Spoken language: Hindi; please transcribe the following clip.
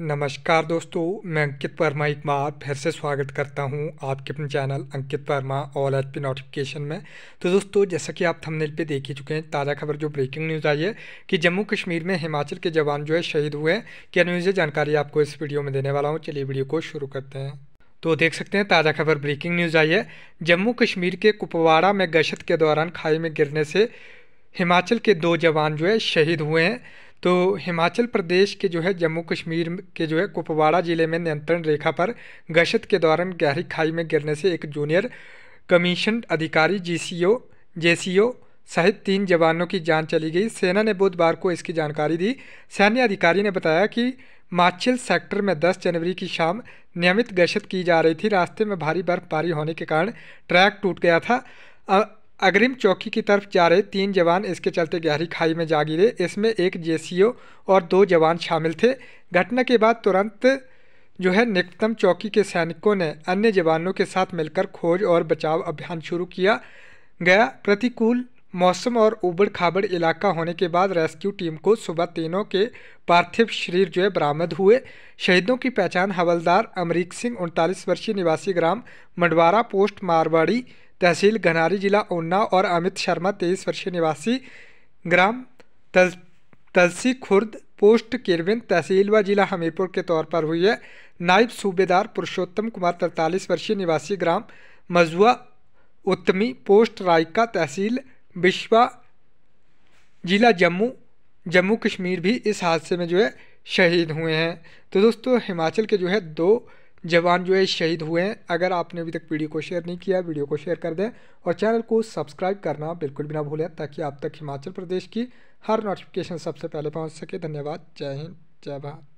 नमस्कार दोस्तों मैं अंकित वर्मा एक बार फिर से स्वागत करता हूं आपके अपने channel Ankit Verma all H P notification में तो दोस्तों जैसा कि आप थंबनेल पे देख ही चुके हैं ताज़ा खबर जो ब्रेकिंग न्यूज़ आई है कि जम्मू कश्मीर में हिमाचल के जवान जो है शहीद हुए हैं क्या न्यूज़ है जानकारी आपको इस वीडियो में देने वाला हूँ चलिए वीडियो को शुरू करते हैं तो देख सकते हैं ताज़ा खबर ब्रेकिंग न्यूज़ आई है जम्मू कश्मीर के कुपवाड़ा में गश्त के दौरान खाई में गिरने से हिमाचल के दो जवान जो है शहीद हुए हैं तो हिमाचल प्रदेश के जो है जम्मू कश्मीर के जो है कुपवाड़ा ज़िले में नियंत्रण रेखा पर गश्त के दौरान गहरी खाई में गिरने से एक जूनियर कमीशन अधिकारी जीसीओ जेसीओ सहित तीन जवानों की जान चली गई सेना ने बुधवार को इसकी जानकारी दी सैन्य अधिकारी ने बताया कि माचिल सेक्टर में 10 जनवरी की शाम नियमित गश्त की जा रही थी रास्ते में भारी बर्फबारी होने के कारण ट्रैक टूट गया था अग्रिम चौकी की तरफ जा रहे तीन जवान इसके चलते गहरी खाई में जा गिरे इसमें एक जे और दो जवान शामिल थे घटना के बाद तुरंत जो है निकटतम चौकी के सैनिकों ने अन्य जवानों के साथ मिलकर खोज और बचाव अभियान शुरू किया गया प्रतिकूल मौसम और उबड़ खाबड़ इलाका होने के बाद रेस्क्यू टीम को सुबह तीनों के पार्थिव शरीर जो है बरामद हुए शहीदों की पहचान हवलदार अमरीक सिंह उनतालीस वर्षीय निवासी ग्राम मंडवारा पोस्ट मारवाड़ी तहसील घनारी जिला ऊना और अमित शर्मा तेईस वर्षीय निवासी ग्राम तल तलसी खुर्द पोस्ट किरविन तहसील व जिला हमीरपुर के तौर पर हुई है नायब सूबेदार पुरुषोत्तम कुमार तरतालीस वर्षीय निवासी ग्राम मजुआ उत्तमी पोस्ट रायका तहसील बिश्वा जिला जम्मू जम्मू कश्मीर भी इस हादसे में जो है शहीद हुए हैं तो दोस्तों हिमाचल के जो है दो जवान जो है शहीद हुए हैं अगर आपने अभी तक वीडियो को शेयर नहीं किया वीडियो को शेयर कर दें और चैनल को सब्सक्राइब करना बिल्कुल भी ना भूलें ताकि आप तक हिमाचल प्रदेश की हर नोटिफिकेशन सबसे पहले पहुंच सके धन्यवाद जय हिंद जय भारत